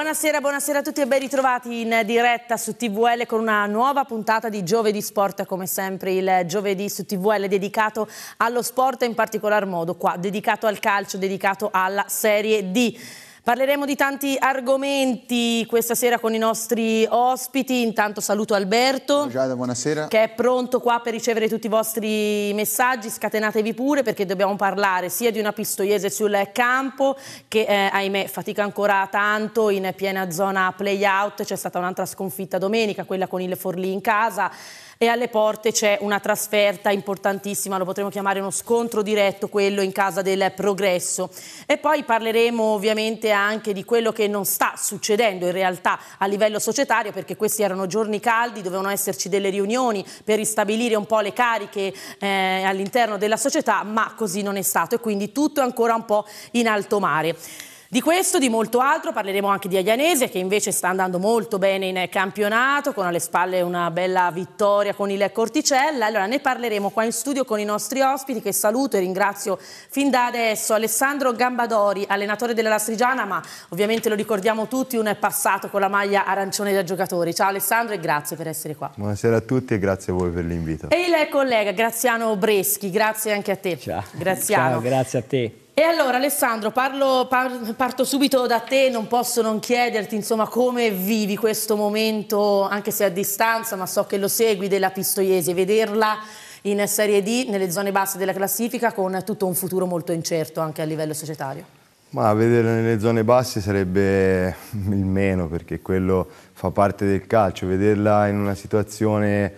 Buonasera, buonasera a tutti e ben ritrovati in diretta su TVL con una nuova puntata di Giovedì Sport, come sempre il giovedì su TVL dedicato allo sport e in particolar modo qua, dedicato al calcio, dedicato alla Serie D. Parleremo di tanti argomenti questa sera con i nostri ospiti. Intanto saluto Alberto. Giada, buonasera. Che è pronto qua per ricevere tutti i vostri messaggi. Scatenatevi pure perché dobbiamo parlare sia di una pistoiese sul campo che, eh, ahimè, fatica ancora tanto in piena zona play-out. C'è stata un'altra sconfitta domenica, quella con il Forlì in casa e alle porte c'è una trasferta importantissima, lo potremmo chiamare uno scontro diretto, quello in casa del progresso. E poi parleremo ovviamente anche di quello che non sta succedendo in realtà a livello societario, perché questi erano giorni caldi, dovevano esserci delle riunioni per ristabilire un po' le cariche eh, all'interno della società, ma così non è stato e quindi tutto è ancora un po' in alto mare. Di questo, di molto altro, parleremo anche di Aglianese che invece sta andando molto bene in campionato, con alle spalle una bella vittoria con il Corticella. Allora ne parleremo qua in studio con i nostri ospiti che saluto e ringrazio fin da adesso Alessandro Gambadori, allenatore della Lastrigiana, ma ovviamente lo ricordiamo tutti, un passato con la maglia arancione da giocatori. Ciao Alessandro e grazie per essere qua. Buonasera a tutti e grazie a voi per l'invito. E il collega Graziano Breschi, grazie anche a te. Ciao, Graziano. Ciao grazie a te. E allora Alessandro, parlo, par, parto subito da te, non posso non chiederti insomma, come vivi questo momento, anche se a distanza, ma so che lo segui, della Pistoiese, vederla in Serie D, nelle zone basse della classifica, con tutto un futuro molto incerto anche a livello societario. Ma vederla nelle zone basse sarebbe il meno, perché quello fa parte del calcio, vederla in una situazione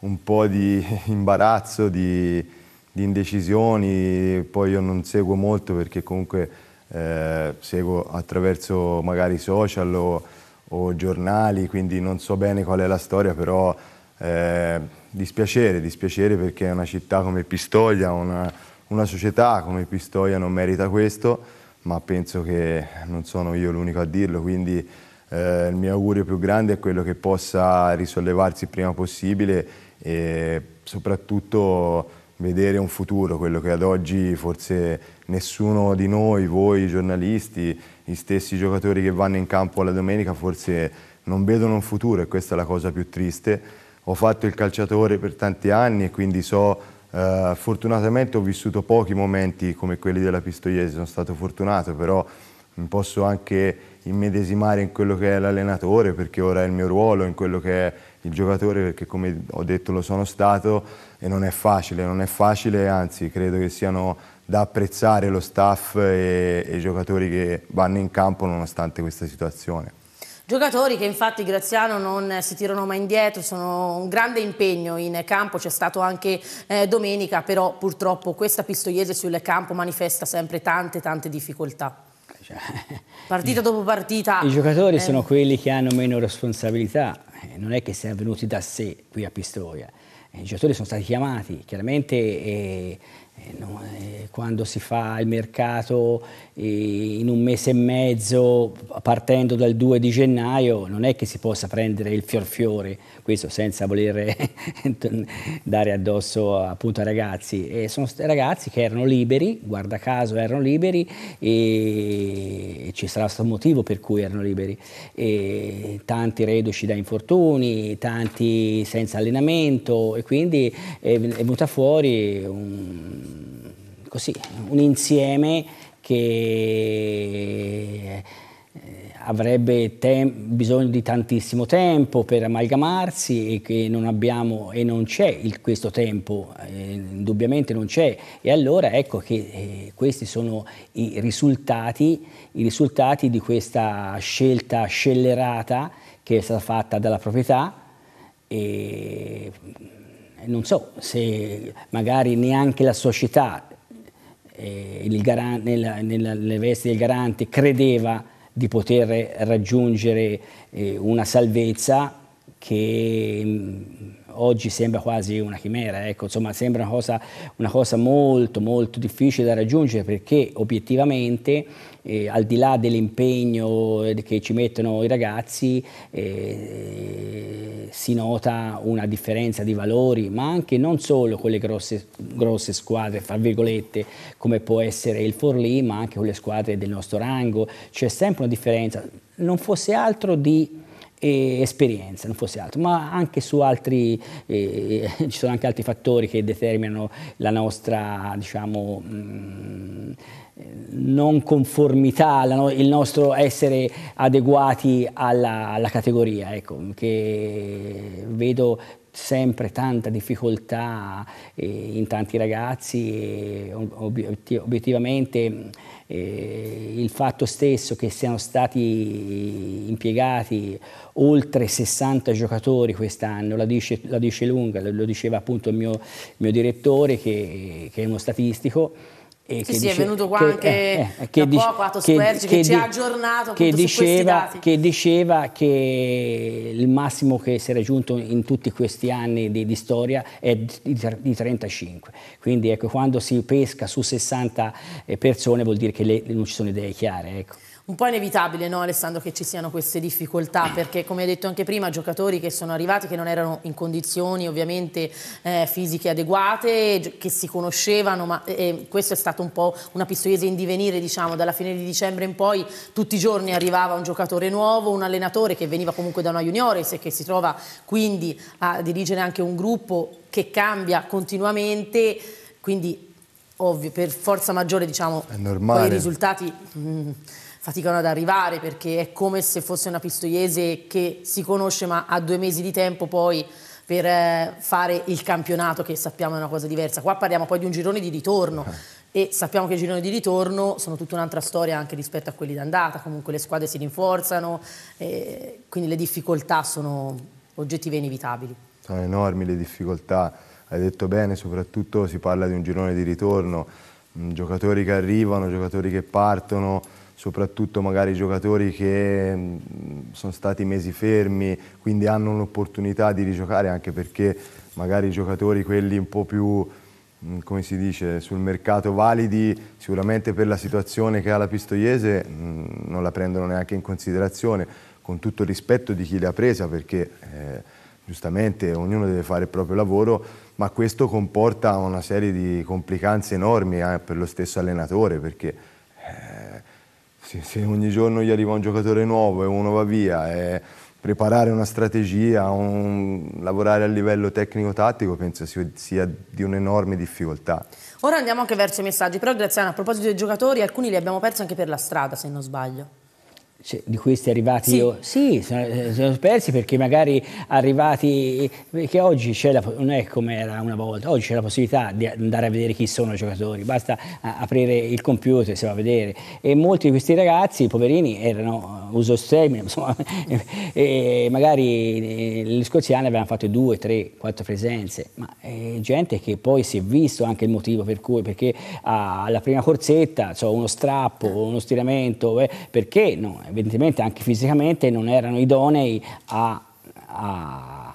un po' di imbarazzo, di di indecisioni, poi io non seguo molto perché comunque eh, seguo attraverso magari social o, o, giornali, quindi non so bene qual è la storia, però eh, dispiacere, dispiacere perché una città come Pistoia, una, una società come Pistoia non merita questo, ma penso che non sono io l'unico a dirlo, quindi eh, il mio augurio più grande è quello che possa risollevarsi il prima possibile e soprattutto vedere un futuro, quello che ad oggi forse nessuno di noi, voi giornalisti, gli stessi giocatori che vanno in campo la domenica forse non vedono un futuro e questa è la cosa più triste. Ho fatto il calciatore per tanti anni e quindi so, eh, fortunatamente ho vissuto pochi momenti come quelli della Pistoiese, sono stato fortunato, però mi posso anche immedesimare in quello che è l'allenatore perché ora è il mio ruolo, in quello che è il giocatore perché come ho detto lo sono stato e non è facile, non è facile, anzi credo che siano da apprezzare lo staff e, e i giocatori che vanno in campo nonostante questa situazione. Giocatori che infatti Graziano non si tirano mai indietro, sono un grande impegno in campo, c'è stato anche eh, domenica, però purtroppo questa Pistoiese sul campo manifesta sempre tante tante difficoltà. Cioè, partita dopo partita. I giocatori ehm... sono quelli che hanno meno responsabilità, eh, non è che siano venuti da sé qui a Pistoia. Eh, I giocatori sono stati chiamati, chiaramente eh, eh, no, eh, quando si fa il mercato in un mese e mezzo, partendo dal 2 di gennaio, non è che si possa prendere il fiorfiore, questo senza voler dare addosso appunto ai ragazzi. E sono ragazzi che erano liberi, guarda caso erano liberi e ci sarà stato un motivo per cui erano liberi. E tanti reduci da infortuni, tanti senza allenamento e quindi è venuta fuori un, così, un insieme che eh, avrebbe bisogno di tantissimo tempo per amalgamarsi e che non abbiamo e non c'è questo tempo, eh, indubbiamente non c'è. E allora ecco che eh, questi sono i risultati, i risultati di questa scelta scellerata che è stata fatta dalla proprietà e non so se magari neanche la società eh, garante, nella, nella, nelle vesti del garante credeva di poter raggiungere eh, una salvezza che mm, oggi sembra quasi una chimera, ecco, insomma sembra una cosa, una cosa molto molto difficile da raggiungere perché obiettivamente eh, al di là dell'impegno eh, che ci mettono i ragazzi eh, si nota una differenza di valori, ma anche non solo con le grosse, grosse squadre, fra virgolette, come può essere il Forlì, ma anche con le squadre del nostro rango, c'è sempre una differenza, non fosse altro di e esperienza, non fosse altro, ma anche su altri, eh, ci sono anche altri fattori che determinano la nostra, diciamo, mh, mm, eh, non conformità, il nostro essere adeguati alla, alla categoria, ecco, che vedo sempre tanta difficoltà eh, in tanti ragazzi e obiett obiettivamente eh, il fatto stesso che siano stati impiegati oltre 60 giocatori quest'anno la, la dice, lunga, lo diceva appunto il mio, il mio direttore che, che è uno statistico, e sì, sì dice, è venuto qua che, anche eh, eh, che, dice, poco, che, che, che, ci ha aggiornato che diceva, che diceva che il massimo che si è raggiunto in tutti questi anni di, di storia è di, di, 35. Quindi ecco, quando si pesca su 60 eh, persone vuol dire che le, non ci sono idee chiare. Ecco un po' inevitabile, no, Alessandro, che ci siano queste difficoltà, perché come hai detto anche prima, giocatori che sono arrivati che non erano in condizioni ovviamente eh, fisiche adeguate, che si conoscevano, ma eh, eh, questo è stato un po' una pistoiese in divenire, diciamo, dalla fine di dicembre in poi tutti i giorni arrivava un giocatore nuovo, un allenatore che veniva comunque da una juniores e che si trova quindi a dirigere anche un gruppo che cambia continuamente, quindi ovvio, per forza maggiore diciamo, i risultati... Mm, faticano ad arrivare perché è come se fosse una pistoiese che si conosce ma ha due mesi di tempo poi per eh, fare il campionato che sappiamo è una cosa diversa. Qua parliamo poi di un girone di ritorno eh. e sappiamo che i gironi di ritorno sono tutta un'altra storia anche rispetto a quelli d'andata, comunque le squadre si rinforzano, eh, quindi le difficoltà sono oggettive e inevitabili. Sono enormi le difficoltà, hai detto bene, soprattutto si parla di un girone di ritorno, mm, giocatori che arrivano, giocatori che partono, soprattutto magari giocatori che mm, sono stati mesi fermi, quindi hanno l'opportunità di rigiocare anche perché magari i giocatori quelli un po' più mm, come si dice, sul mercato validi sicuramente per la situazione che ha la Pistoiese mm, non la prendono neanche in considerazione con tutto il rispetto di chi l'ha presa perché eh, giustamente ognuno deve fare il proprio lavoro ma questo comporta una serie di complicanze enormi eh, per lo stesso allenatore perché se, se ogni giorno gli arriva un giocatore nuovo e uno va via, e preparare una strategia, un, lavorare a livello tecnico-tattico penso sia di un'enorme difficoltà. Ora andiamo anche verso i messaggi, però Graziano, a proposito dei giocatori, alcuni li abbiamo persi anche per la strada, se non sbaglio. Cioè, di questi arrivati sì. io sì sono, eh, sono, persi perché magari arrivati perché oggi c'è la, non è come era una volta oggi c'è la possibilità di andare a vedere chi sono i giocatori basta aprire il computer e si va a vedere e molti di questi ragazzi poverini erano uso streaming insomma e magari eh, gli scoziani avevano fatto due tre quattro presenze ma è eh, gente che poi si è visto anche il motivo per cui perché ah, alla prima corsetta cioè uno strappo uno stiramento eh, perché no evidentemente anche fisicamente non erano idonei a, a,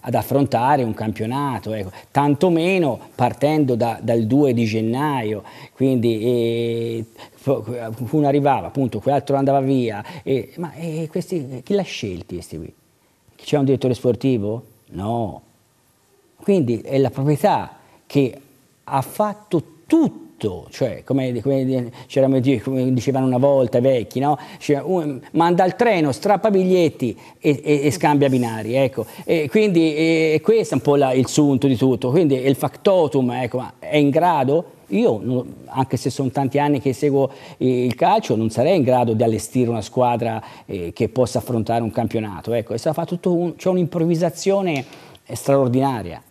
ad affrontare un campionato, ecco. tantomeno partendo da, dal 2 di gennaio, quindi eh, uno arrivava appunto, quell'altro andava via, e, ma eh, questi, chi l'ha scelti questi qui? C'è un direttore sportivo? No. Quindi è la proprietà che ha fatto tutto tutto, cioè come, come, come dicevano una volta i vecchi, no? cioè, un, manda il treno, strappa biglietti e, e, e scambia binari, ecco. E quindi e, questo è un po' la, il sunto di tutto, quindi il factotum ecco, è in grado io, anche se sono tanti anni che seguo il calcio, non sarei in grado di allestire una squadra eh, che possa affrontare un campionato. Ecco, c'è un, cioè un'improvvisazione straordinaria.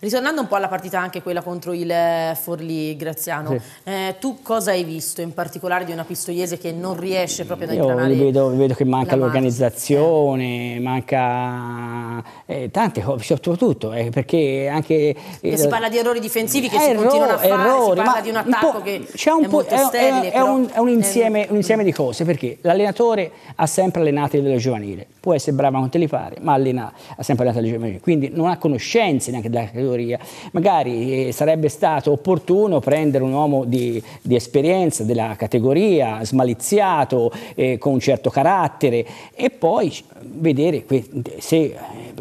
Ritornando un po' alla partita anche quella contro il eh, Forlì Graziano, sì. eh, tu cosa hai visto in particolare di una pistoiese che non riesce proprio ad ingranare? Io vedo, vedo, che manca l'organizzazione, eh. manca eh, tante cose, soprattutto eh, perché anche... si parla di errori difensivi che erro, si continuano a fare, errori, si parla di un attacco un che è, un po', è, stelle, è, è un, un, insieme, un insieme di cose perché l'allenatore ha sempre allenato il giovanile, può essere brava a te li pare, ma allena, ha sempre allenato il giovanile, quindi non ha conoscenze neanche della categoria. Magari eh, sarebbe stato opportuno prendere un uomo di, di esperienza della categoria, smaliziato, eh, con un certo carattere e poi vedere se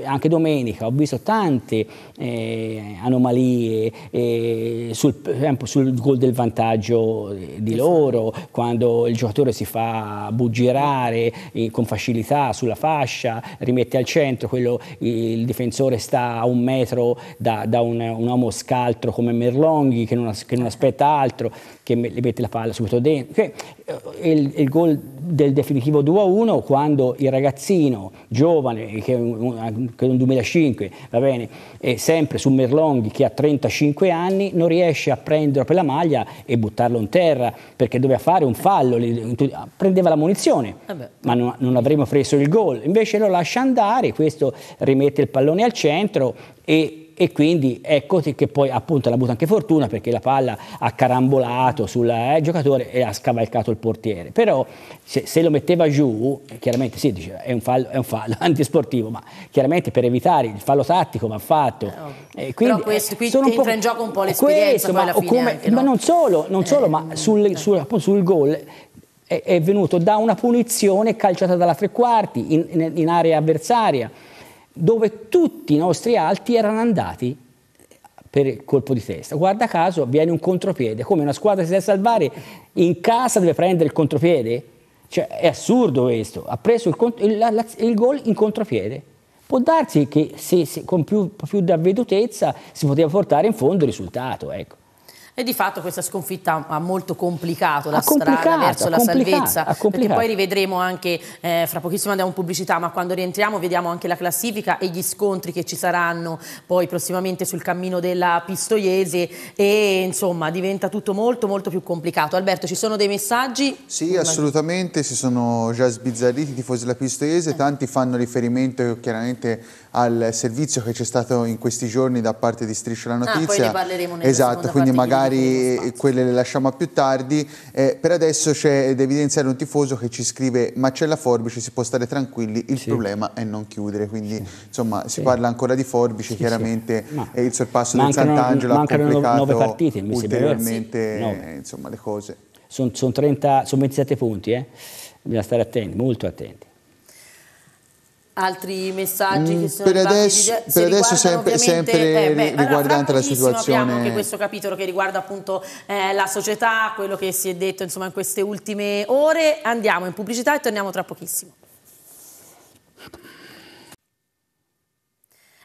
anche domenica ho visto tante eh, anomalie eh, sul, sul gol del vantaggio di esatto. loro, quando il giocatore si fa buggirare eh, con facilità sulla fascia, rimette al centro, quello, il difensore sta a un metro da, da un, un, uomo scaltro come Merlonghi che non, che non aspetta altro che le mette la palla subito dentro. Eh, il, il gol del definitivo 2-1 quando il ragazzino giovane, che è un, che è un 2005, va bene, sempre su Merlonghi che ha 35 anni, non riesce a prenderlo per la maglia e buttarlo in terra perché doveva fare un fallo, ah, prendeva la munizione, eh ma non, non avremmo preso il gol. Invece lo lascia andare, questo rimette il pallone al centro e e quindi ecco che poi appunto l'ha avuto anche fortuna perché la palla ha carambolato sul eh, giocatore e ha scavalcato il portiere, però se, se lo metteva giù, chiaramente sì, diceva, è un fallo, è un fallo antisportivo, ma chiaramente per evitare il fallo tattico va fatto. Eh, quindi, però eh, questo, qui sono entra in gioco un po' l'esperienza questo, ma, come, anche, no? ma, non solo, non eh, solo eh, ma sul, eh. sul, appunto, sul gol è, venuto da una punizione calciata dalla tre quarti in, in, in area avversaria dove tutti i nostri alti erano andati per colpo di testa. Guarda caso viene un contropiede, come una squadra che si deve salvare in casa deve prendere il contropiede. Cioè, è assurdo questo, ha preso il, il, il gol in contropiede. Può darsi che se, se, con più, più d'avvedutezza si poteva portare in fondo il risultato. Ecco. E di fatto questa sconfitta ha molto complicato la strada verso la salvezza, perché poi rivedremo anche, eh, fra pochissimo andiamo in pubblicità, ma quando rientriamo vediamo anche la classifica e gli scontri che ci saranno poi prossimamente sul cammino della Pistoiese e insomma diventa tutto molto molto più complicato. Alberto, ci sono dei messaggi? Sì, Come assolutamente, si sono già sbizzarriti i tifosi della Pistoiese, eh. tanti fanno riferimento chiaramente al servizio che c'è stato in questi giorni da parte di Striscia la Notizia. Ah, poi ne parleremo nella Esatto, quindi magari quelle le lasciamo più tardi. Eh, per adesso c'è da evidenziare un tifoso che ci scrive ma c'è la forbice, si può stare tranquilli, il sì. problema è non chiudere. Quindi sì. insomma si sì. parla ancora di forbice, chiaramente eh, il sorpasso del Sant'Angelo ha complicato nove partite, ulteriormente eh, insomma, le cose. Sono son son 27 punti, eh. bisogna stare attenti, molto attenti altri messaggi mm, che sono per adesso, di, per adesso sempre, sempre eh, beh, riguardante allora, la situazione abbiamo anche questo capitolo che riguarda appunto eh, la società quello che si è detto insomma in queste ultime ore andiamo in pubblicità e torniamo tra pochissimo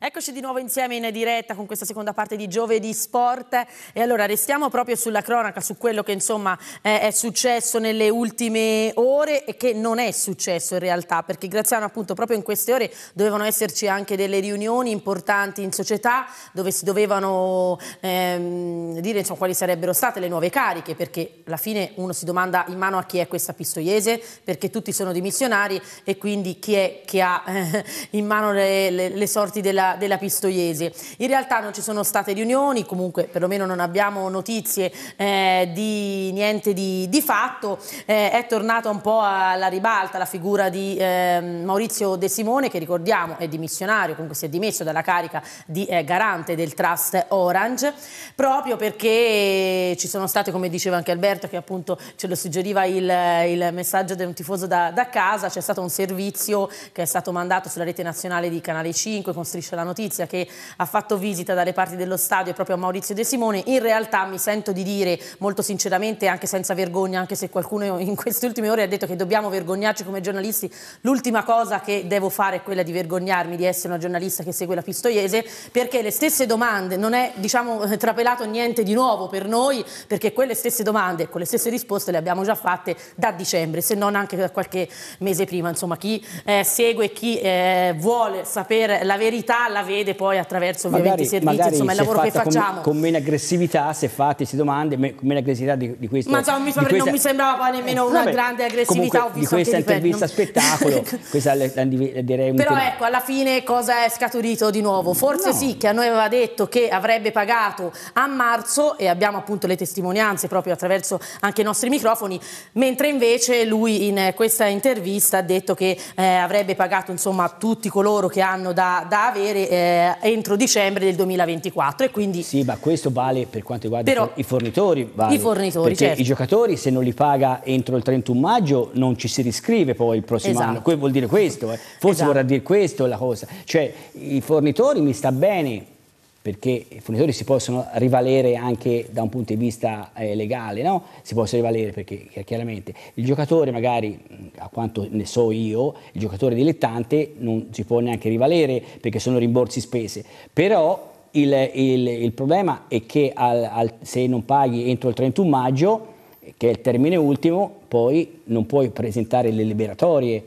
Eccoci di nuovo insieme in diretta con questa seconda parte di Giovedì Sport e allora restiamo proprio sulla cronaca, su quello che insomma è successo nelle ultime ore e che non è successo in realtà perché Graziano appunto proprio in queste ore dovevano esserci anche delle riunioni importanti in società dove si dovevano ehm, dire insomma, quali sarebbero state le nuove cariche perché alla fine uno si domanda in mano a chi è questa pistoiese perché tutti sono dimissionari e quindi chi è che ha eh, in mano le, le, le sorti della della, Pistoiese. In realtà non ci sono state riunioni, comunque perlomeno non abbiamo notizie eh, di niente di, di fatto, eh, è tornata un po' alla ribalta la figura di eh, Maurizio De Simone che ricordiamo è dimissionario, comunque si è dimesso dalla carica di eh, garante del Trust Orange, proprio perché ci sono state, come diceva anche Alberto, che appunto ce lo suggeriva il, il messaggio di un tifoso da, da casa, c'è stato un servizio che è stato mandato sulla rete nazionale di Canale 5 con Striscia la la notizia che ha fatto visita dalle parti dello stadio proprio a Maurizio De Simone, in realtà mi sento di dire molto sinceramente, anche senza vergogna, anche se qualcuno in queste ultime ore ha detto che dobbiamo vergognarci come giornalisti, l'ultima cosa che devo fare è quella di vergognarmi di essere una giornalista che segue la Pistoiese, perché le stesse domande, non è diciamo trapelato niente di nuovo per noi, perché quelle stesse domande con le stesse risposte le abbiamo già fatte da dicembre, se non anche da qualche mese prima, insomma chi eh, segue, chi eh, vuole sapere la verità, la vede poi attraverso ovviamente magari, i servizi, magari insomma il lavoro che facciamo. Con, con, meno aggressivà, se fatte queste domande, me, con meno aggressività di, di questo. Ma insomma, mi questa, non mi sembrava poi nemmeno una vabbè, grande aggressività. Comunque, di questa intervista spettacolo, questa la, la, direi un Però ecco, alla fine cosa è scaturito di nuovo? Forse no. sì, che a noi aveva detto che avrebbe pagato a marzo e abbiamo appunto le testimonianze proprio attraverso anche i nostri microfoni, mentre invece lui in questa intervista ha detto che eh, avrebbe pagato insomma tutti coloro che hanno da, da avere eh, entro dicembre del 2024 e quindi... Sì, ma questo vale per quanto riguarda però, i fornitori. Vale, I fornitori, perché certo. i giocatori se non li paga entro il 31 maggio non ci si riscrive poi il prossimo esatto. anno. Que- vuol dire questo, eh. forse esatto. vorrà dire questo la cosa. Cioè i fornitori mi sta bene perché i fornitori si possono rivalere anche da un punto di vista eh, legale, no? si possono rivalere perché chiaramente il giocatore magari, mm, a quanto ne so io, il giocatore dilettante non si può neanche rivalere perché sono rimborsi spese, però il, il, il problema è che al, al, se non paghi entro il 31 maggio, che è il termine ultimo, poi non puoi presentare le liberatorie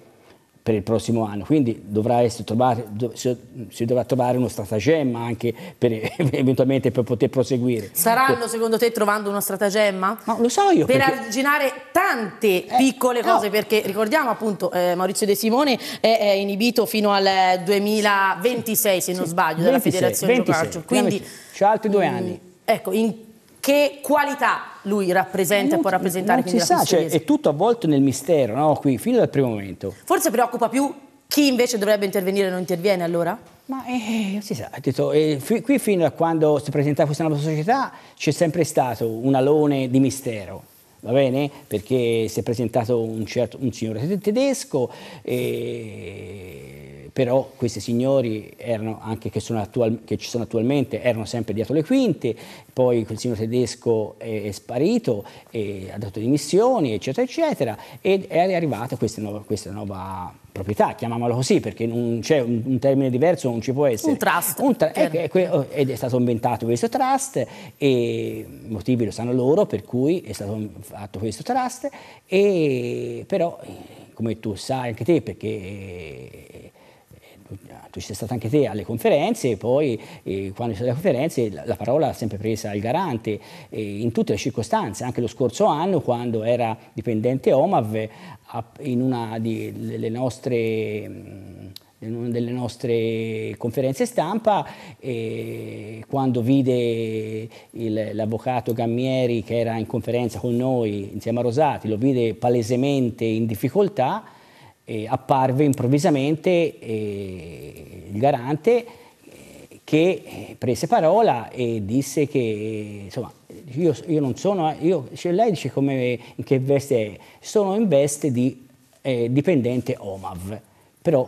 per il prossimo anno, quindi dovrà trovare, do, si, si, dovrà trovare uno stratagemma anche per, eventualmente per poter proseguire. Saranno secondo te trovando uno stratagemma? No, lo so io. Per perché... arginare tante eh, piccole cose, no. perché ricordiamo appunto eh, Maurizio De Simone è, è, inibito fino al 2026 se non sì, sbaglio 26, dalla federazione 26, Calcio, quindi c'è altri due anni. Ecco, in che qualità lui rappresenta non, e può rappresentare non si sa, cioè, è tutto avvolto nel mistero no? qui fino dal primo momento forse preoccupa più chi invece dovrebbe intervenire e non interviene allora? Ma eh, si sa, detto, eh, fi, qui fino a quando si presentava questa nuova società c'è sempre stato un alone di mistero, va bene? Perché si è presentato un, certo, un signore tedesco e eh, però questi signori erano, anche che, attual, che, ci sono attualmente erano sempre dietro le quinte, poi quel signor tedesco è, è sparito, e ha dato dimissioni, eccetera, eccetera, ed è arrivata questa nuova, questa nuova proprietà, chiamiamola così, perché non c'è un, un, termine diverso, non ci può essere. Un trust. Un tra- certo. ed è stato inventato questo trust e motivi lo sanno loro per cui è stato fatto questo trust, e però come tu sai anche te perché tu certo, ci sei stata anche te alle conferenze, e poi eh, quando ci sono le conferenze la, la parola ha sempre presa il garante eh, in tutte le circostanze, anche lo scorso anno quando era dipendente OMAV in una delle nostre... Mh, mm, in una delle nostre conferenze stampa eh, quando vide il, l'avvocato Gammieri che era in conferenza con noi insieme a Rosati, lo vide palesemente in difficoltà eh, apparve improvvisamente eh, il garante eh, che eh, prese parola e disse che, insomma, io, io non sono, io, cioè lei dice come, in che veste è, sono in veste di eh, dipendente OMAV, però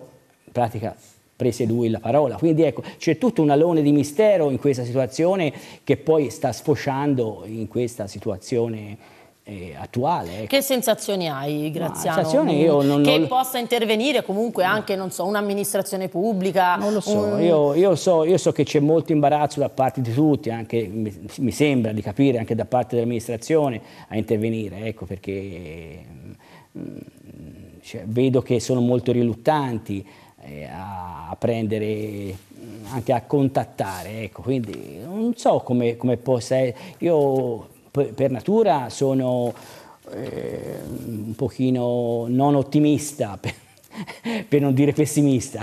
in pratica prese lui la parola. Quindi ecco, c'è tutto un alone di mistero in questa situazione che poi sta sfociando in questa situazione eh, attuale. Ecco. Che sensazioni hai, Graziano? Sensazioni io non, che possa intervenire comunque anche, non so, un'amministrazione pubblica? Non lo so, un... io, io, so io so che c'è molto imbarazzo da parte di tutti, anche, mi, sembra di capire, anche da parte dell'amministrazione a intervenire, ecco, perché mm, cioè, vedo che sono molto riluttanti eh, a prendere anche a contattare ecco quindi non so come, come possa essere io per natura sono eh, un pochino non ottimista. per non dire pessimista.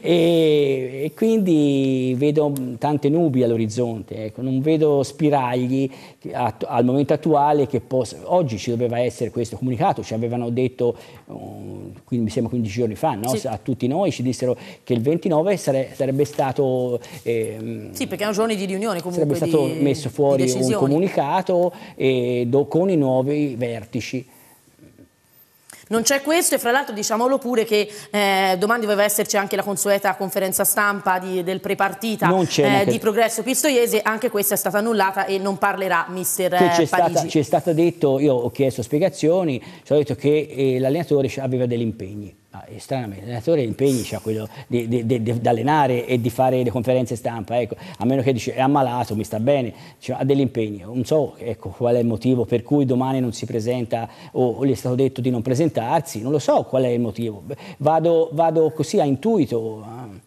E, e, quindi vedo tante nubi all'orizzonte, ecco. non vedo spiragli a, al momento attuale che possa... Oggi ci doveva essere questo comunicato, ci avevano detto, um, oh, quindi, mi sembra 15 giorni fa, no? sì. a tutti noi, ci dissero che il 29 sare, sarebbe stato... Eh, sì, perché erano giorni di riunione comunque. Sarebbe stato di, messo fuori un comunicato eh, do, con i nuovi vertici. Non c'è questo e fra l'altro diciamolo pure che eh, domani doveva esserci anche la consueta conferenza stampa di, del prepartita eh, di Progresso Pistoiese, anche questa è stata annullata e non parlerà mister che c'è eh, Parigi. Ci è stato detto, io ho chiesto spiegazioni, ci ho detto che eh, l'allenatore aveva degli impegni. Ah, stranamente, l'allenatore impegni c'ha quello di, di, di, di, allenare e di fare le conferenze stampa, ecco, a meno che dice è ammalato, mi sta bene, cioè, ha degli impegni, non so ecco, qual è il motivo per cui domani non si presenta o, o, gli è stato detto di non presentarsi, non lo so qual è il motivo, vado, vado così a intuito. Ah.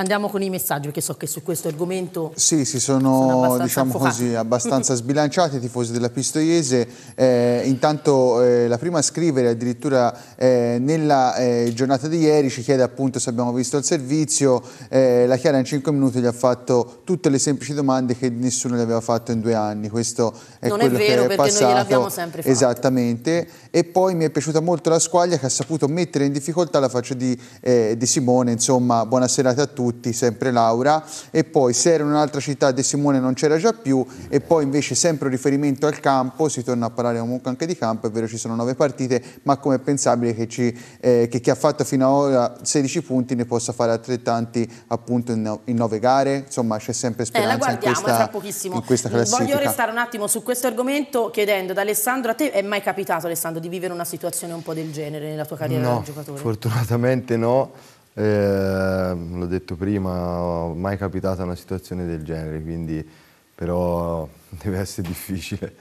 Andiamo con i messaggi perché so che su questo argomento Sì, si sono, sono abbastanza, diciamo così, abbastanza sbilanciati i tifosi della Pistoiese, eh, intanto eh, la prima a scrivere addirittura eh, nella eh, giornata di ieri ci chiede appunto se abbiamo visto il servizio, eh, la Chiara in 5 minuti gli ha fatto tutte le semplici domande che nessuno gli aveva fatto in due anni, questo è non quello è vero, che è passato. Non è vero perché noi gliel'abbiamo sempre fatto. Esattamente, e poi mi è piaciuta molto la squaglia che ha saputo mettere in difficoltà la faccia di, eh, di Simone, insomma buona serata a tutti Butti, sempre Laura, e poi se era un'altra città De Simone non c'era già più, e poi invece sempre un riferimento al campo, si torna a parlare comunque anche di campo, è vero ci sono nove partite, ma come è pensabile che, ci, eh, che, chi ha fatto fino ad ora 16 punti ne possa fare altrettanti appunto in, in nove gare? Insomma c'è sempre speranza eh, la guardiamo, in, questa, tra pochissimo. in questa classifica. Voglio restare un attimo su questo argomento chiedendo ad Alessandro, a te è mai capitato Alessandro di vivere una situazione un po' del genere nella tua carriera no, giocatore? No, fortunatamente no eh, l'ho detto prima, mai capitata una situazione del genere, quindi però deve essere difficile.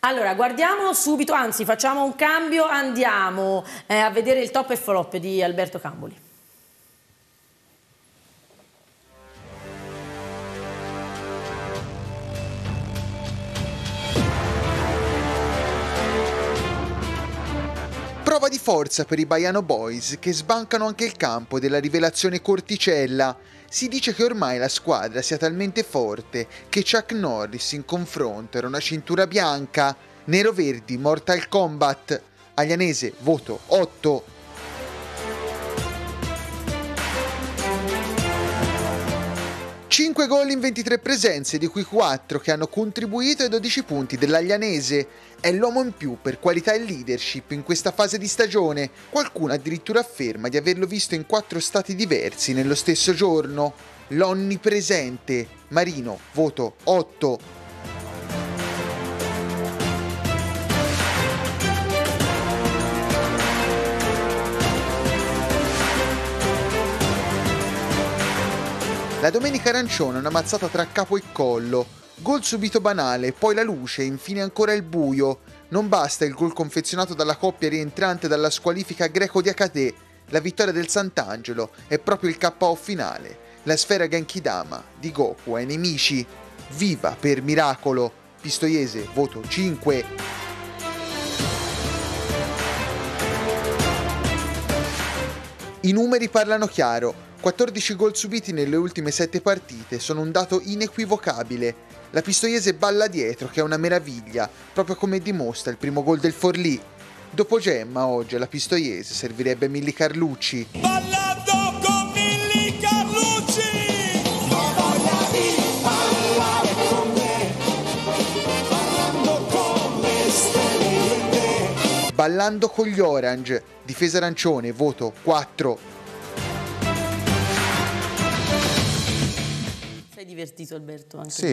Allora, guardiamo subito, anzi facciamo un cambio, andiamo eh, a vedere il top e flop di Alberto Camboli. Prova di forza per i Baiano Boys che sbancano anche il campo della rivelazione Corticella. Si dice che ormai la squadra sia talmente forte che Chuck Norris in confronto era una cintura bianca. Nero-verdi Mortal Kombat. Aglianese voto 8. Cinque gol in 23 presenze, di cui 4 che hanno contribuito ai 12 punti dell'Aglianese. È l'uomo in più per qualità e leadership in questa fase di stagione. Qualcuno addirittura afferma di averlo visto in quattro stati diversi nello stesso giorno. L'onnipresente. Marino, voto 8. La domenica arancione è una mazzata tra capo e collo. Gol subito banale, poi la luce, infine ancora il buio. Non basta il gol confezionato dalla coppia rientrante dalla squalifica greco di Akate, la vittoria del Sant'Angelo è proprio il KO finale, la sfera Genkidama di Goku ai nemici. Viva per miracolo! Pistoiese, voto 5. I numeri parlano chiaro, 14 gol subiti nelle ultime 7 partite sono un dato inequivocabile la Pistoiese balla dietro che è una meraviglia, proprio come dimostra il primo gol del Forlì. Dopo Gemma oggi alla Pistoiese servirebbe Milli Carlucci. Ballando con Milli Carlucci! Ballando con gli Orange, difesa arancione, voto 4. divertito Alberto? Anche sì,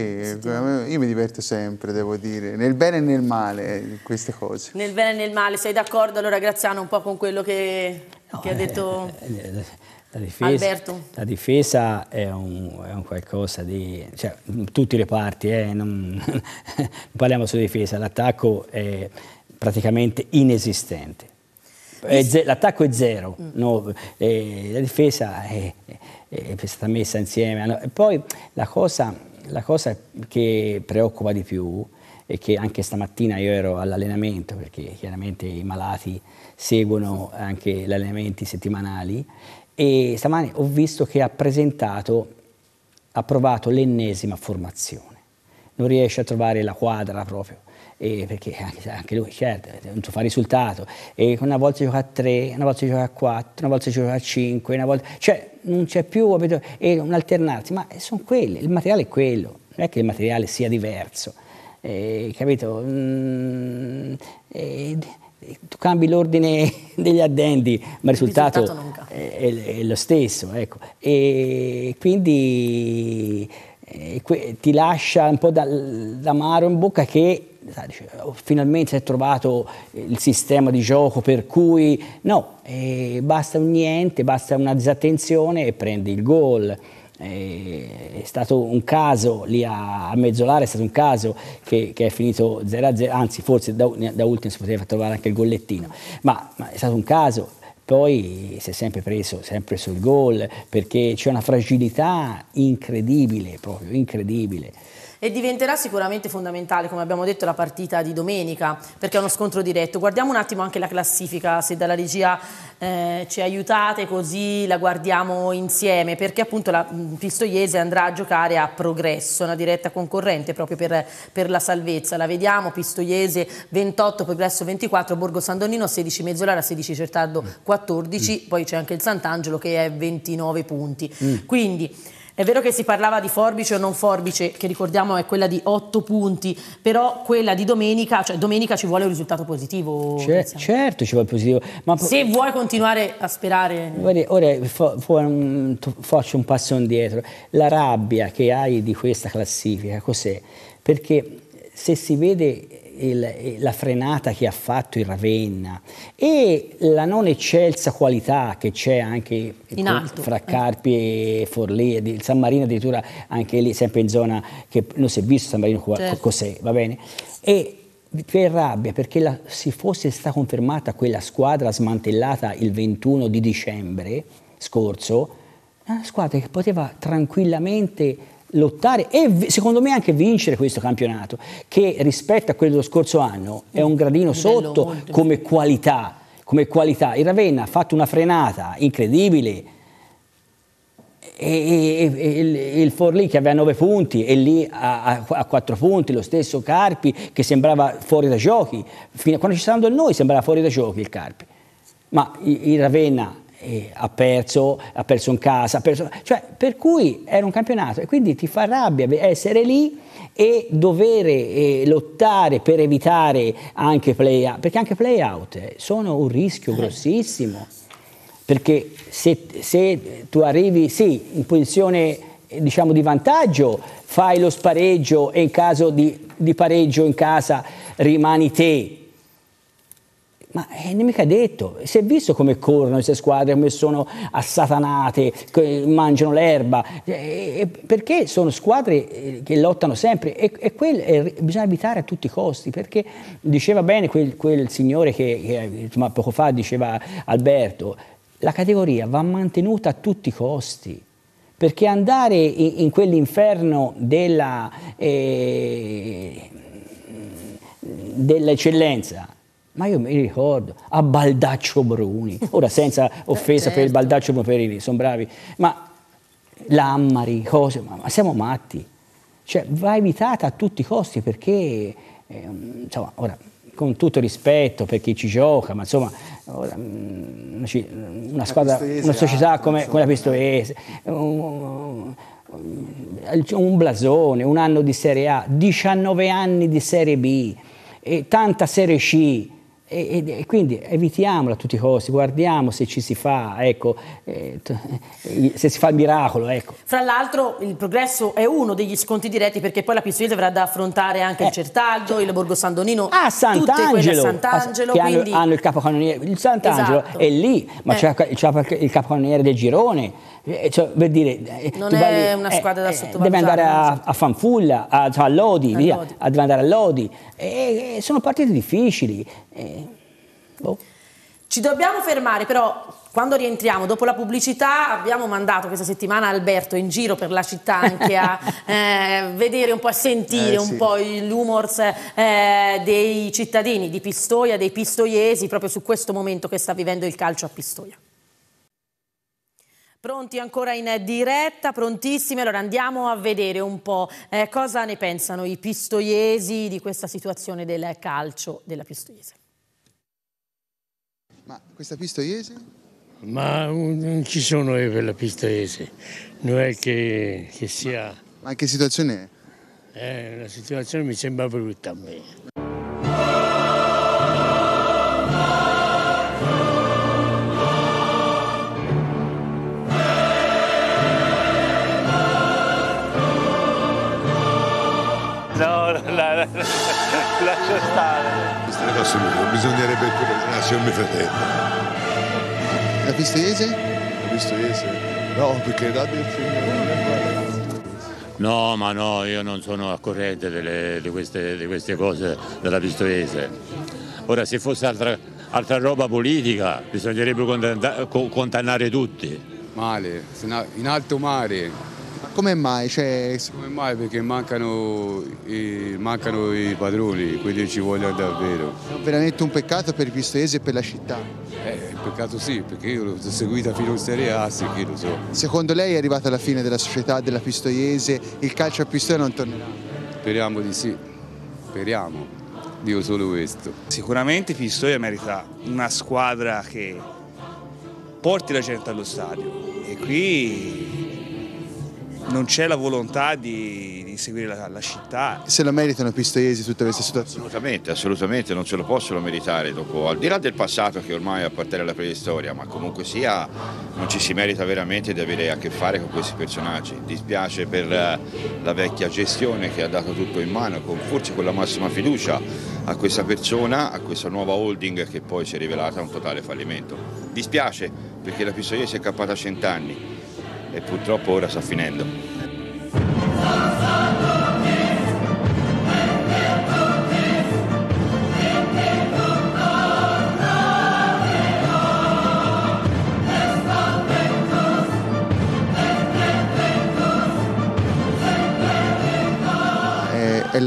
io mi diverto sempre, devo dire, nel bene e nel male, eh, queste cose. Nel bene e nel male, sei d'accordo allora Graziano un po' con quello che, no, che ha eh, detto eh, la difesa, Alberto? La difesa è un, è un qualcosa di... Cioè, tutti le parti, eh, non, non parliamo solo di difesa, l'attacco è praticamente inesistente. L'attacco è zero, mm. no, eh, la difesa è, è stata messa insieme. E poi la cosa, la cosa che preoccupa di più è che anche stamattina io ero all'allenamento perché chiaramente i malati seguono anche gli allenamenti settimanali e stamani ho visto che ha presentato, ha provato l'ennesima formazione, non riesce a trovare la quadra proprio eh, perché anche, anche, lui certo, non so fa risultato, E una volta gioca a 3, una volta gioca a 4, una volta gioca a 5, una volta, cioè non c'è più eh, un alternarsi, ma sono quelli, il materiale è quello, non è che il materiale sia diverso, eh, capito? Mm, eh, tu cambi l'ordine degli addendi, ma il risultato, risultato è, è, lo stesso. Ecco. E quindi eh, ti lascia un po' dall'amaro in bocca che Oh, finalmente si è trovato eh, il sistema di gioco per cui no, eh, basta un niente, basta una disattenzione e prendi il gol. Eh, è stato un caso lì a, a Mezzolare, è stato un caso che, che è finito 0-0, anzi forse da, da, ultimo si poteva trovare anche il gollettino, ma, ma è stato un caso poi si è sempre preso sempre sul gol perché c'è una fragilità incredibile, proprio incredibile e diventerà sicuramente fondamentale, come abbiamo detto, la partita di domenica, perché è uno scontro diretto. Guardiamo un attimo anche la classifica, se dalla regia eh, ci aiutate così la guardiamo insieme, perché appunto la mm, Pistoiese andrà a giocare a progresso, una diretta concorrente proprio per, per la salvezza. La vediamo, Pistoiese 28, progresso 24, Borgo Sandonino 16, Mezzolara 16, Certardo 14, mm. poi c'è anche il Sant'Angelo che è 29 punti. Mm. Quindi è vero che si parlava di forbice o non forbice, che ricordiamo è quella di otto punti, però quella di domenica, cioè domenica ci vuole un risultato positivo. Certo, certo ci vuole positivo. Ma Se vuoi continuare a sperare... Guarda, ora fa, fa un, faccio un passo indietro. La rabbia che hai di questa classifica, cos'è? Perché se si vede il, la frenata che ha fatto il Ravenna e la non eccelsa qualità che c'è anche fra Carpi e Forlì, il San Marino addirittura anche lì, sempre in zona che non si è visto San Marino certo. cos'è, va bene? E per rabbia perché la, se fosse stata confermata quella squadra smantellata il 21 di dicembre scorso, una squadra che poteva tranquillamente lottare e secondo me anche vincere questo campionato, che rispetto a quello dello scorso anno è un gradino sotto come qualità, come qualità. Il Ravenna ha fatto una frenata incredibile. E, e, e, il, il Forlì che aveva 9 punti e lì a, a, 4 punti, lo stesso Carpi che sembrava fuori da giochi, Fino a quando ci saranno noi sembrava fuori da giochi il Carpi, ma il Ravenna eh, ha, perso, ha perso in casa, perso, cioè, per cui era un campionato e quindi ti fa rabbia essere lì e dovere eh, lottare per evitare anche play out, perché anche play out eh, sono un rischio eh. grossissimo, perché se, se tu arrivi sì, in posizione eh, diciamo, di vantaggio fai lo spareggio e in caso di, di pareggio in casa rimani te ma eh, non è mica detto, si è visto come corrono queste squadre, come sono assatanate, mangiano l'erba, eh, perché sono squadre eh, che lottano sempre e, e quel, bisogna evitare a tutti i costi, perché diceva bene quel, quel signore che, che insomma, poco fa diceva Alberto, la categoria va mantenuta a tutti i costi perché andare in, in quell'inferno della, eh, dell'eccellenza ma io mi ricordo, a Baldaccio Bruni, ora senza offesa certo. per il certo. Baldaccio Bruni, sono bravi, ma Lammari, cose, ma, ma siamo matti. Cioè, va evitata a tutti i costi perché, eh, insomma, ora, con tutto rispetto per chi ci gioca, ma insomma, ora, mm, una, una, squadra, una società come, come la eh. Pistoiese, un, un blasone, un anno di Serie A, 19 anni di Serie B, e tanta Serie C, e, e, e, quindi evitiamolo a tutti i costi, guardiamo se ci si fa, ecco, eh, eh, se si fa il miracolo. Ecco. Fra l'altro il progresso è uno degli sconti diretti perché poi la Pistoia dovrà da affrontare anche eh, il Certaglio, il Borgo San Donino, ah, Sant'Angelo, Sant'Angelo a, quindi... hanno, hanno, il capocannoniere, il Sant'Angelo esatto. è lì, ma eh. c'è il, il capocannoniere del Girone eh, eh, cioè, per dire, eh, non è parli, una squadra da sottovalutare. Deve andare a, a Fanfulla, a, cioè a Lodi, a via, Lodi. deve andare a Lodi. E, e sono partite difficili. E, boh. Ci dobbiamo fermare, però quando rientriamo, dopo la pubblicità, abbiamo mandato questa settimana Alberto in giro per la città anche a eh, vedere un po', a sentire eh, un sì. po' l'humors eh, dei cittadini di Pistoia, dei pistoiesi, proprio su questo momento che sta vivendo il calcio a Pistoia. Pronti ancora in diretta, prontissimi, allora andiamo a vedere un po' eh, cosa ne pensano i pistoiesi di questa situazione del calcio della pistoiese. Ma questa pistoiese? Ma non ci sono io per la pistoiese, non è che, che sia... Ma, ma che situazione è? Eh, la situazione mi sembra brutta a me. assoluto, bisognerebbe curarsi a mio fratello. La visto La Ha No, perché da del No, ma no, io non sono a corrente delle, di, queste, di, queste, cose della Pistoiese. Ora, se fosse altra, altra roba politica, bisognerebbe condannare tutti. Male, in alto mare. Come mai? Cioè... Come mai? Perché mancano i, mancano i padroni, quelli ci vogliono davvero. È veramente un peccato per il Pistoiese e per la città. Eh, peccato sì, perché io l'ho seguita fino in Serie A, sì, che lo so. Secondo lei è arrivata la fine della società della pistoiese, il calcio a Pistoia non tornerà? Speriamo di sì, speriamo, dico solo questo. Sicuramente Pistoia merita una squadra che porti la gente allo stadio e qui non c'è la volontà di, di seguire la, la, città. Se la meritano pistoiesi tutte queste situazioni? Assolutamente, assolutamente, non ce lo possono meritare, dopo, al di là del passato che ormai appartiene alla preistoria, ma comunque sia non ci si merita veramente di avere a che fare con questi personaggi. Dispiace per la vecchia gestione che ha dato tutto in mano, con, forse con la massima fiducia a questa persona, a questa nuova holding che poi si è rivelata un totale fallimento. Dispiace perché la pistoiesi è cappata cent'anni e purtroppo ora sta finendo.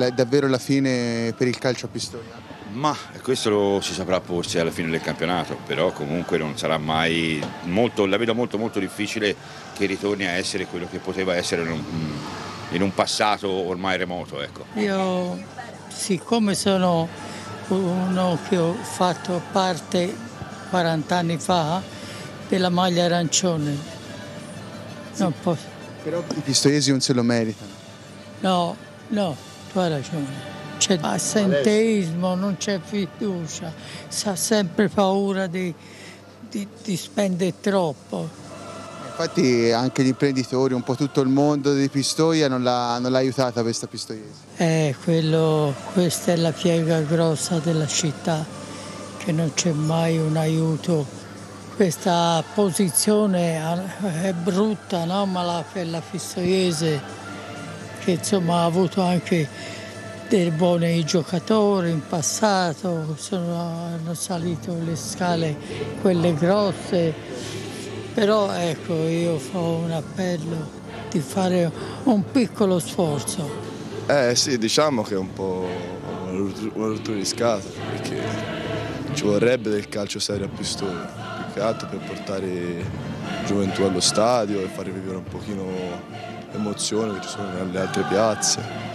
è davvero la fine per il calcio a Pistoia. Ma questo lo si saprà forse alla fine del campionato, però comunque non sarà mai molto, la vedo molto molto difficile che ritorni a essere quello che poteva essere in un, in un passato ormai remoto. Ecco. Io siccome sono uno che ho fatto parte 40 anni fa della maglia arancione, non posso. Però i pistoiesi non se lo meritano. No, no, tu hai ragione c'è assenteismo, non c'è fiducia, si ha sempre paura di, di, di spendere troppo. Infatti anche gli imprenditori, un po' tutto il mondo di Pistoia non l'ha, aiutata questa pistoiese. Eh, quello, questa è la piega grossa della città, che non c'è mai un aiuto. Questa posizione è brutta, no? ma la, la pistoiese, che insomma ha avuto anche dei buoni giocatori in passato, sono, hanno salito le scale quelle grosse, però ecco io fa un appello di fare un piccolo sforzo. Eh sì, diciamo che è un po' una rottura di scatola, perché ci vorrebbe del calcio serio a pistola, più che altro per portare gioventù allo stadio e far vivere un pochino l'emozione che ci sono nelle altre piazze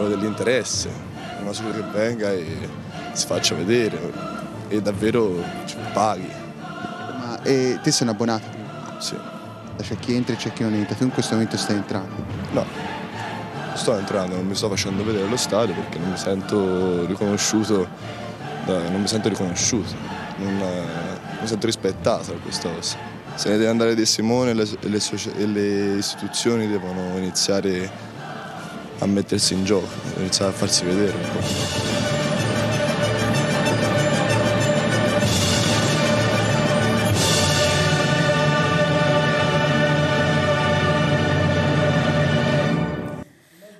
scuola dell'interesse, ma solo che venga e si faccia vedere e davvero paghi. Ma e te sei un abbonato? Sì. C'è chi entra e c'è chi non entra, tu in questo momento stai entrando? No, sto entrando, non mi sto facendo vedere allo stadio perché non mi sento riconosciuto, non mi sento riconosciuto, non, non mi sento rispettato da questa cosa. Se ne deve andare De Simone le, le, le istituzioni devono iniziare a mettersi in gioco, iniziare a farsi vedere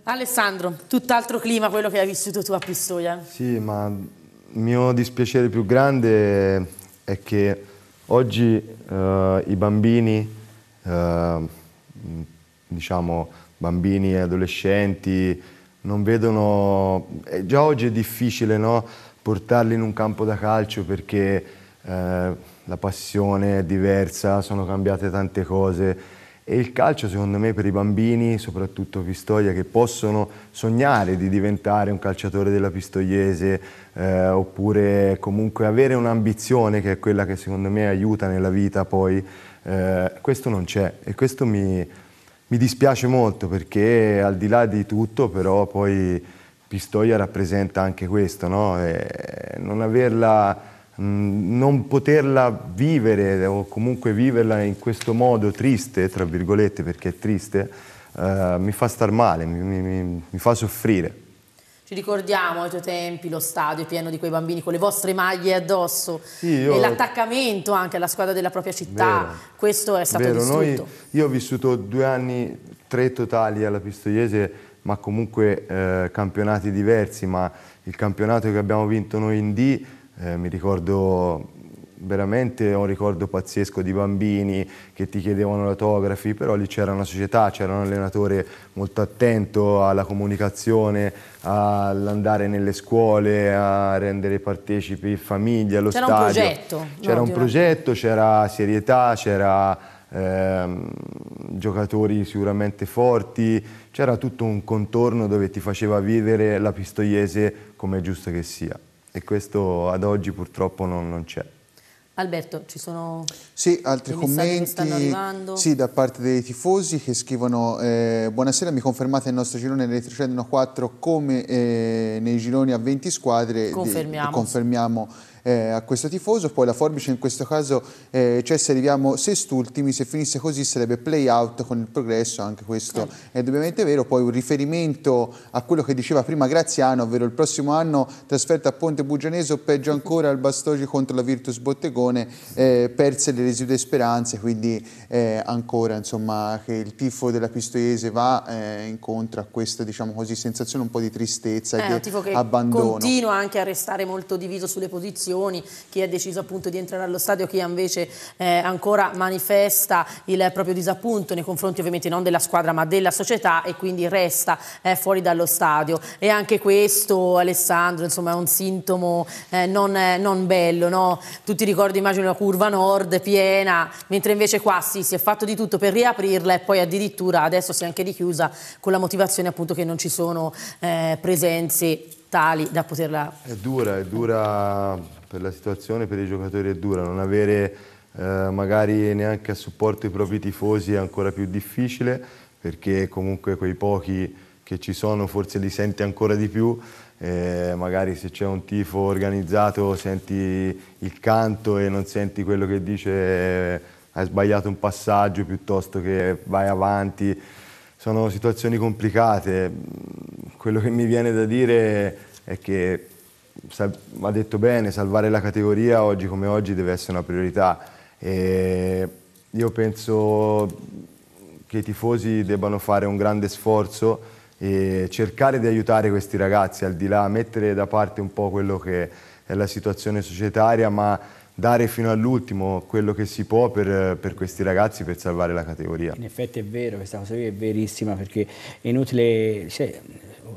Alessandro, tutt'altro clima quello che hai vissuto tu a Pistoia. Sì, ma il mio dispiacere più grande è che oggi eh, i bambini, eh, diciamo, bambini e adolescenti, non vedono... Eh, già oggi è difficile no? portarli in un campo da calcio perché eh, la passione è diversa, sono cambiate tante cose e il calcio secondo me per i bambini, soprattutto Pistoia, che possono sognare di diventare un calciatore della Pistoiese eh, oppure comunque avere un'ambizione che è quella che secondo me aiuta nella vita poi, eh, questo non c'è e questo mi, mi dispiace molto perché al di là di tutto però poi Pistoia rappresenta anche questo, no? non averla, non poterla vivere o comunque viverla in questo modo triste, tra virgolette perché è triste, eh, mi fa star male, mi, mi, mi fa soffrire. Ci ricordiamo ai tuoi tempi lo stadio pieno di quei bambini con le vostre maglie addosso sì, io... e l'attaccamento anche alla squadra della propria città. Vero. Questo è stato Vero. distrutto. Noi, io ho vissuto due anni, tre totali alla Pistoiese, ma comunque eh, campionati diversi, ma il campionato che abbiamo vinto noi in D, eh, mi ricordo veramente un ricordo pazzesco di bambini che ti chiedevano l'autografi, però lì c'era una società, c'era un allenatore molto attento alla comunicazione, all'andare nelle scuole, a rendere partecipi famiglie, allo c'era stadio. C'era un progetto. C'era no, un progetto, c'era serietà, c'era ehm, giocatori sicuramente forti, c'era tutto un contorno dove ti faceva vivere la Pistoiese come è giusto che sia. E questo ad oggi purtroppo non, non c'è. Alberto, ci sono sì, altri commenti sì, da parte dei tifosi che scrivono eh, buonasera, mi confermate il nostro girone retrocede 1-4 come eh, nei gironi a 20 squadre confermiamo, di, confermiamo eh, a questo tifoso, poi la forbice in questo caso eh, cioè se arriviamo sest'ultimi, se finisse così sarebbe play out con il progresso, anche questo eh. è indubbiamente vero, poi un riferimento a quello che diceva prima Graziano, ovvero il prossimo anno trasferta a Ponte Bugianese o peggio ancora al Bastogi contro la Virtus Bottegone, eh, perse le residue speranze, quindi eh, ancora insomma che il tifo della Pistoiese va eh, incontro a questa diciamo così sensazione un po' di tristezza e eh, di abbandono. Continua anche a restare molto diviso sulle posizioni manifestazioni, chi ha deciso appunto di entrare allo stadio, chi invece eh, ancora manifesta il proprio disappunto nei confronti ovviamente non della squadra ma della società e quindi resta eh, fuori dallo stadio. E anche questo Alessandro insomma è un sintomo eh, non, eh, non, bello, no? tutti ricordi immagino la curva nord piena, mentre invece qua sì, si è fatto di tutto per riaprirla e poi addirittura adesso si è anche richiusa con la motivazione appunto che non ci sono eh, presenze tali da poterla... È dura, è dura per la situazione per i giocatori è dura, non avere eh, magari neanche a supporto i propri tifosi è ancora più difficile perché comunque quei pochi che ci sono forse li senti ancora di più, eh, magari se c'è un tifo organizzato senti il canto e non senti quello che dice eh, hai sbagliato un passaggio piuttosto che vai avanti, sono situazioni complicate, quello che mi viene da dire è che ha detto bene, salvare la categoria oggi come oggi deve essere una priorità. E io penso che i tifosi debbano fare un grande sforzo e cercare di aiutare questi ragazzi, al di là, mettere da parte un po' quello che è la situazione societaria, ma dare fino all'ultimo quello che si può per, per, questi ragazzi per salvare la categoria. In effetti è vero, questa cosa qui è verissima perché è inutile, cioè,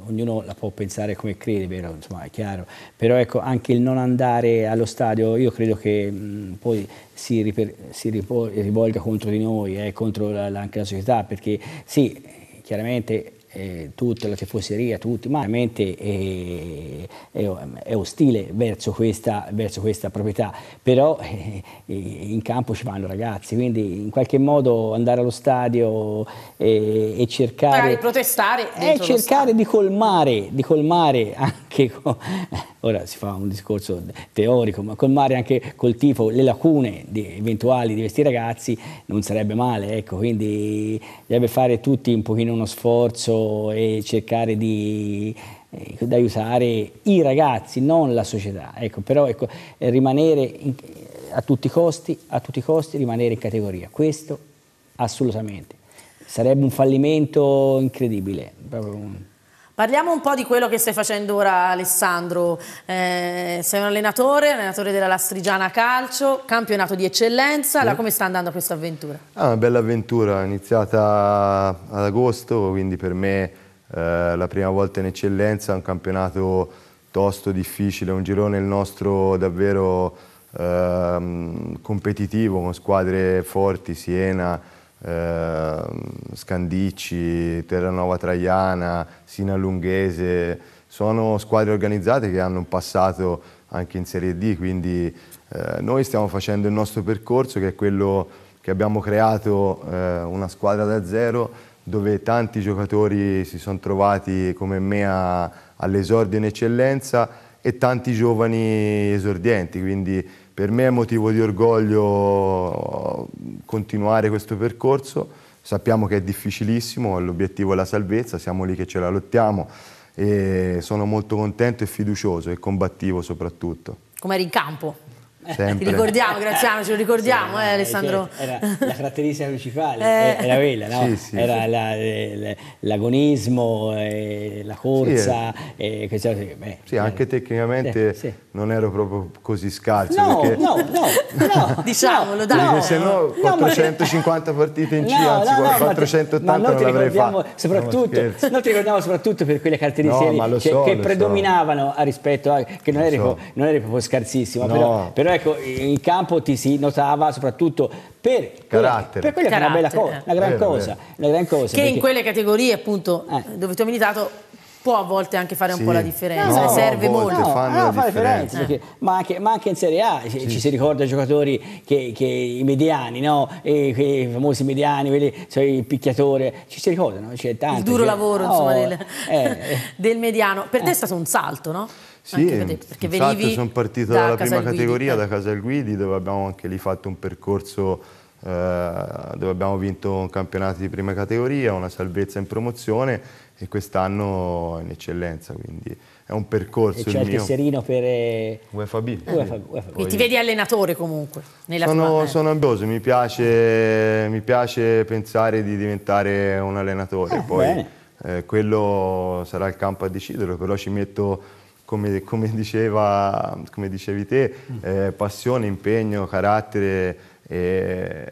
ognuno la può pensare come crede, però, insomma, è chiaro. Però ecco, anche il non andare allo stadio, io credo che mh, poi si, riper, si rivolga contro di noi, eh, contro la, la, anche la società, perché sì, chiaramente eh, tutta la tifoseria, tutti, ma veramente eh, è, è, ostile verso questa, verso questa proprietà, però eh, in campo ci vanno ragazzi, quindi in qualche modo andare allo stadio eh, e cercare... protestare. E eh, cercare di colmare, di colmare anche... Con, ora si fa un discorso teorico, ma colmare anche col tifo le lacune di, eventuali di questi ragazzi non sarebbe male, ecco, quindi deve fare tutti un pochino uno sforzo e cercare di eh, aiutare i ragazzi, non la società. Ecco, però ecco, rimanere in, a, tutti costi, a tutti i costi, rimanere in categoria, questo assolutamente. Sarebbe un fallimento incredibile. Proprio un... Parliamo un po' di quello che stai facendo ora Alessandro, eh, sei un allenatore, allenatore della Lastrigiana Calcio, campionato di eccellenza, sì. come sta andando questa avventura? Ah, una bella avventura, iniziata ad agosto, quindi per me eh, la prima volta in eccellenza, un campionato tosto, difficile, un girone il nostro davvero eh, competitivo con squadre forti, Siena, eh, Scandicci, Terranova Traiana, Sina Lunghese, sono squadre organizzate che hanno un passato anche in Serie D, quindi eh, noi stiamo facendo il nostro percorso che è quello che abbiamo creato eh, una squadra da zero dove tanti giocatori si sono trovati come me all'esordio in eccellenza e tanti giovani esordienti, quindi per me è motivo di orgoglio eh, continuare questo percorso, sappiamo che è difficilissimo, l'obiettivo è la salvezza, siamo lì che ce la lottiamo e sono molto contento e fiducioso e combattivo soprattutto. Com'eri in campo? Eh, Sempre. Ti ricordiamo, Graziano, ce lo ricordiamo, sì, eh, Alessandro. Era la caratteristica principale, eh. era quella, no? sì, sì, era la, eh, l'agonismo, eh, la corsa. Eh. Beh, sì, anche tecnicamente non ero proprio così scalzo. No, perché... no, no, no, diciamolo, dai. Perché se no 450 no, partite in C, anzi 480 non l'avrei fatto. Soprattutto, non ti ricordiamo soprattutto per quelle caratteristiche che, so, che predominavano so. rispetto a... che non eri, so. proprio scarsissimo, però, però ecco, in campo ti si notava soprattutto per, Carattere. per quella che è una bella cosa, una gran, vero, cosa una gran cosa. Che perché... in quelle categorie appunto eh. dove tu hai militato può a volte anche fare un sì. po' la differenza, no, serve molto. No, no, fa differenza, eh. perché, ma, anche, ma, anche, in Serie A sì. ci, si ricorda i giocatori che, che i mediani, no? E, quei famosi mediani, quelli, cioè il picchiatore, ci si ricordano, c'è tanto. Il duro cioè, lavoro insomma, oh, del, eh, del, mediano. Per te è stato un salto, no? Sì, perché, perché sono partito da dalla Casal prima categoria, eh. da Casal Guidi, dove abbiamo anche lì fatto un percorso eh, dove abbiamo vinto un campionato di prima categoria, una salvezza in promozione e quest'anno in eccellenza, quindi è un percorso e c'è il, tesserino certo, per eh, UFAB. UFAB, UFAB. E ti vedi allenatore comunque? sono, tua... Eh. sono ambioso, mi piace, mi piace, pensare di diventare un allenatore, eh, poi eh, quello sarà il campo a decidere, però ci metto come, come, diceva, come dicevi te, mm. eh, passione, impegno, carattere, eh,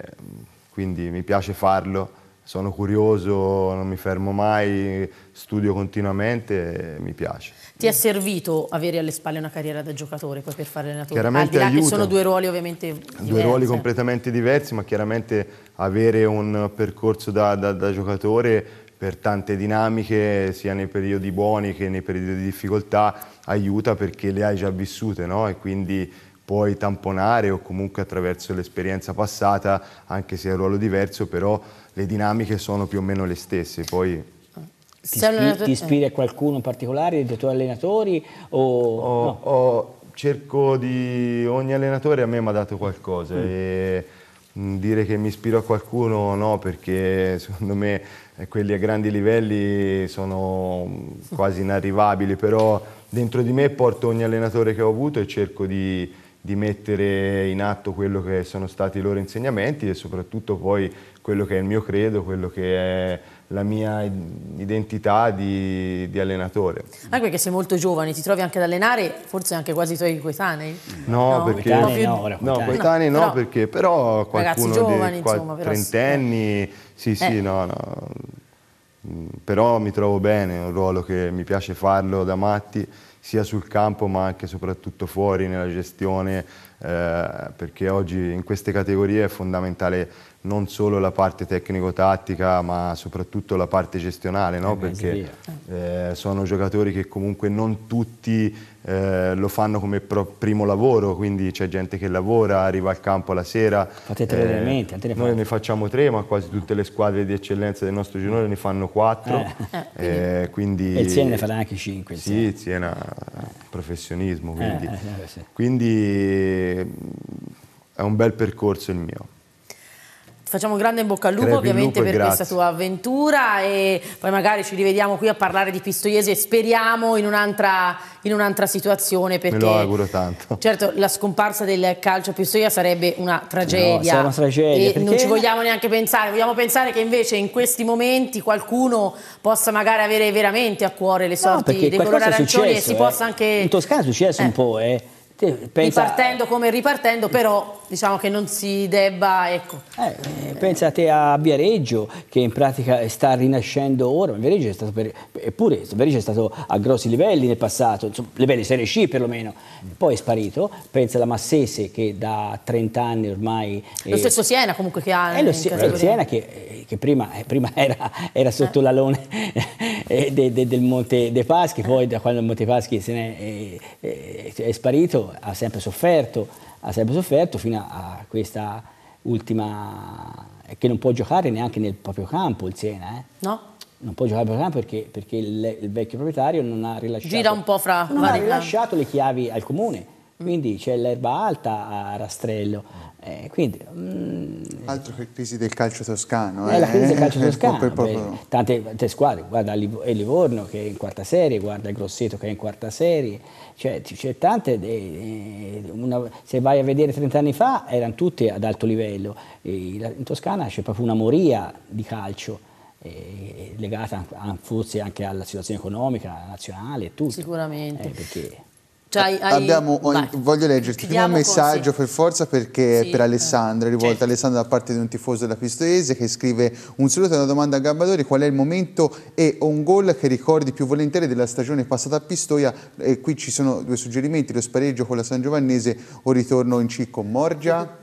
quindi mi piace farlo. Sono curioso, non mi fermo mai, studio continuamente, mi piace. Ti è servito avere alle spalle una carriera da giocatore poi per fare allenatore? Chiaramente Al aiuta. sono due ruoli ovviamente diversi. Due ruoli completamente diversi, ma chiaramente avere un percorso da, da, da giocatore per tante dinamiche, sia nei periodi buoni che nei periodi di difficoltà, aiuta perché le hai già vissute no? e quindi puoi tamponare o comunque attraverso l'esperienza passata, anche se è un ruolo diverso, però le dinamiche sono più o meno le stesse. Poi ti, ispi- ti ispiri qualcuno in particolare, dei tuoi allenatori? O... Ho, no. ho, cerco di... ogni allenatore a me mi ha dato qualcosa mm. e mm, dire che mi ispiro a qualcuno no perché secondo me eh, quelli a grandi livelli sono mm, quasi inarrivabili però dentro di me porto ogni allenatore che ho avuto e cerco di, di mettere in atto quello che sono stati i loro insegnamenti e soprattutto poi quello che è il mio credo, quello che è la mia identità di, di, allenatore. Anche perché sei molto giovane, ti trovi anche ad allenare, forse anche quasi i tuoi coetanei? No, no perché... Coetanei no, ora, coetanei. no, no, però, perché però qualcuno ragazzi giovani, dei, insomma, trentenni, sì, sì, eh. no, no, Mm, però mi trovo bene, è un ruolo che mi piace farlo da matti, sia sul campo ma anche e soprattutto fuori nella gestione, eh, perché oggi in queste categorie è fondamentale non solo la parte tecnico-tattica ma soprattutto la parte gestionale, no? Eh perché eh, sono giocatori che comunque non tutti eh, lo fanno come pro- primo lavoro, quindi c'è gente che lavora, arriva al campo la sera. Fate tre eh, allenamenti, Noi ne facciamo tre, ma quasi tutte le squadre di eccellenza del nostro girone ne fanno quattro. Eh. Ah, eh quindi... E il Siena ne farà anche cinque. Sì, il Siena professionismo, eh, quindi, sì. quindi mm, è un bel percorso il mio facciamo un grande in bocca al lupo ovviamente per grazie. questa tua avventura e poi magari ci rivediamo qui a parlare di Pistoiese speriamo in un'altra un situazione perché me lo auguro tanto certo la scomparsa del calcio a Pistoia sarebbe una tragedia, no, una tragedia e perché? non ci vogliamo neanche pensare vogliamo pensare che invece in questi momenti qualcuno possa magari avere veramente a cuore le sorti no, dei colori arancioni e si eh. possa anche in Toscana è successo eh. un po' eh. Pensa... ripartendo come ripartendo però diciamo che non si debba, ecco. Eh, eh, pensate a Viareggio che in pratica sta rinascendo ora, Viareggio è stato per, eppure Viareggio è stato a grossi livelli nel passato, insomma, livelli Serie C perlomeno, poi è sparito, pensa alla Massese che da 30 anni ormai... Lo stesso Siena comunque che ha... È eh, lo Siena che, eh, che prima, eh, prima, era, era sotto eh. l'alone de, de, del Monte dei Paschi, poi da quando il Monte dei Paschi se n'è, è, è, è sparito ha sempre sofferto ha sempre sofferto fino a questa ultima eh, che non può giocare neanche nel proprio campo il Siena. Eh? No. Non può giocare nel proprio campo perché, perché il, il, vecchio proprietario non ha rilasciato, Gira un po fra non ha rilasciato le chiavi al comune. Mm. Quindi c'è l'erba alta a Rastrello. Eh, quindi, mh, mm, Altro che crisi del calcio toscano. Eh, eh la crisi del eh. calcio toscano. per, proprio... tante, tante, squadre, guarda il Livorno che è in quarta serie, guarda il Grosseto che è in quarta serie cioè, c'è tante, una, se vai a vedere 30 anni fa erano tutte ad alto livello, in Toscana c'è proprio una moria di calcio eh, legata a, forse anche alla situazione economica nazionale e tutto. Sicuramente. Eh, perché... Cioè, hai... Abbiamo, voglio leggerti prima un messaggio con, per forza perché sì, per Alessandra, rivolto certo. a Alessandra da parte di un tifoso della Pistoiese che scrive un saluto e una domanda a Gambadori, qual è il momento e un gol che ricordi più volentieri della stagione passata a Pistoia e qui ci sono due suggerimenti, lo spareggio con la San Giovannese o ritorno in C con Morgia?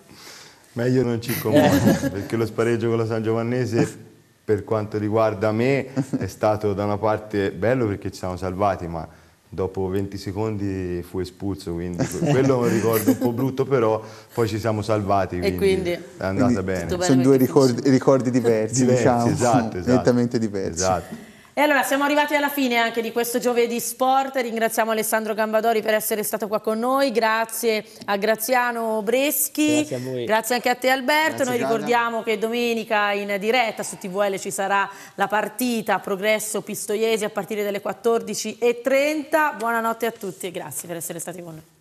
Meglio non C con Morgia perché lo spareggio con la San Giovannese per quanto riguarda me è stato da una parte bello perché ci siamo salvati ma dopo 20 secondi fu espulso, quindi quello è un ricordo un po' brutto, però poi ci siamo salvati, quindi, quindi è andata quindi bene. bene. Sono due ricordi, ricordi diversi, diversi, diciamo, esatto, esatto, nettamente diversi. Esatto. E allora siamo arrivati alla fine anche di questo giovedì sport, ringraziamo Alessandro Gambadori per essere stato qua con noi, grazie a Graziano Breschi, grazie, grazie anche a te Alberto, grazie, noi ricordiamo Gianna. che domenica in diretta su TVL ci sarà la partita Progresso Pistoiesi a partire dalle 14.30, buonanotte a tutti e grazie per essere stati con noi.